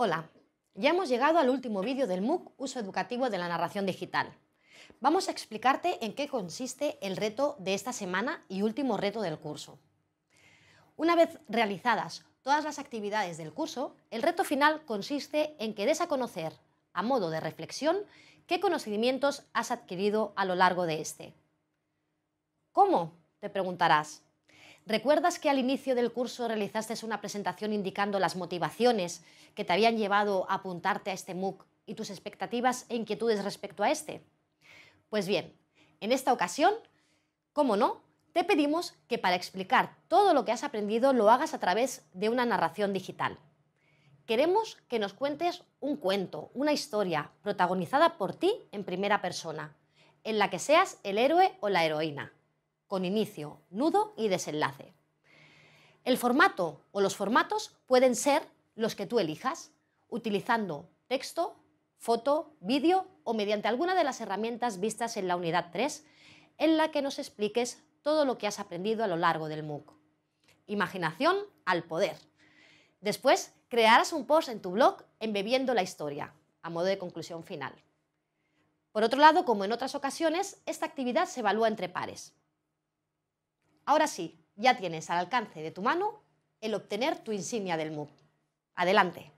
Hola, ya hemos llegado al último vídeo del MOOC Uso Educativo de la Narración Digital. Vamos a explicarte en qué consiste el reto de esta semana y último reto del curso. Una vez realizadas todas las actividades del curso, el reto final consiste en que des a conocer, a modo de reflexión, qué conocimientos has adquirido a lo largo de este. ¿Cómo? Te preguntarás. ¿Recuerdas que al inicio del curso realizaste una presentación indicando las motivaciones que te habían llevado a apuntarte a este MOOC y tus expectativas e inquietudes respecto a este? Pues bien, en esta ocasión, como no, te pedimos que para explicar todo lo que has aprendido lo hagas a través de una narración digital. Queremos que nos cuentes un cuento, una historia protagonizada por ti en primera persona, en la que seas el héroe o la heroína con inicio, nudo y desenlace. El formato o los formatos pueden ser los que tú elijas, utilizando texto, foto, vídeo o mediante alguna de las herramientas vistas en la unidad 3, en la que nos expliques todo lo que has aprendido a lo largo del MOOC. Imaginación al poder. Después, crearás un post en tu blog embebiendo la historia, a modo de conclusión final. Por otro lado, como en otras ocasiones, esta actividad se evalúa entre pares. Ahora sí, ya tienes al alcance de tu mano el obtener tu insignia del MOOC. Adelante.